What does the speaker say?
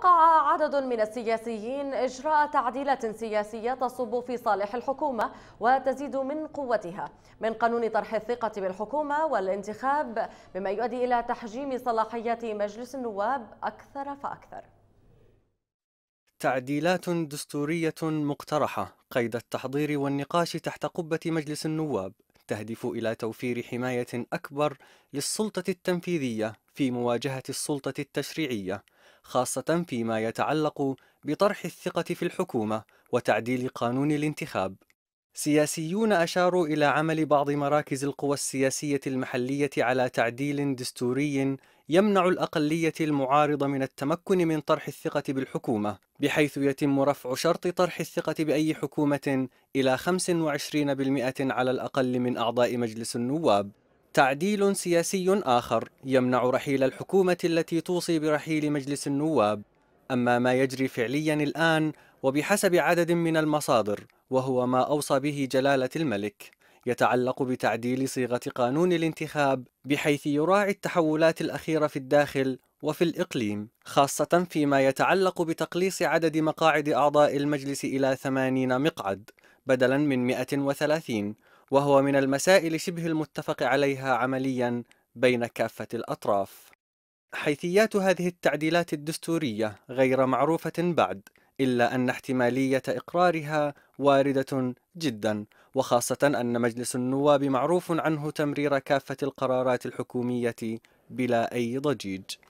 وقع عدد من السياسيين إجراء تعديلات سياسية تصب في صالح الحكومة وتزيد من قوتها من قانون طرح الثقة بالحكومة والانتخاب بما يؤدي إلى تحجيم صلاحيات مجلس النواب أكثر فأكثر تعديلات دستورية مقترحة قيد التحضير والنقاش تحت قبة مجلس النواب تهدف إلى توفير حماية أكبر للسلطة التنفيذية في مواجهة السلطة التشريعية، خاصة فيما يتعلق بطرح الثقة في الحكومة وتعديل قانون الانتخاب. سياسيون أشاروا إلى عمل بعض مراكز القوى السياسية المحلية على تعديل دستوري يمنع الأقلية المعارضة من التمكن من طرح الثقة بالحكومة، بحيث يتم رفع شرط طرح الثقة بأي حكومة إلى 25% على الأقل من أعضاء مجلس النواب. تعديل سياسي آخر يمنع رحيل الحكومة التي توصي برحيل مجلس النواب أما ما يجري فعليا الآن وبحسب عدد من المصادر وهو ما أوصى به جلالة الملك يتعلق بتعديل صيغة قانون الانتخاب بحيث يراعي التحولات الأخيرة في الداخل وفي الإقليم خاصة فيما يتعلق بتقليص عدد مقاعد أعضاء المجلس إلى 80 مقعد بدلا من 130 وهو من المسائل شبه المتفق عليها عمليا بين كافة الأطراف حيثيات هذه التعديلات الدستورية غير معروفة بعد إلا أن احتمالية إقرارها واردة جدا وخاصة أن مجلس النواب معروف عنه تمرير كافة القرارات الحكومية بلا أي ضجيج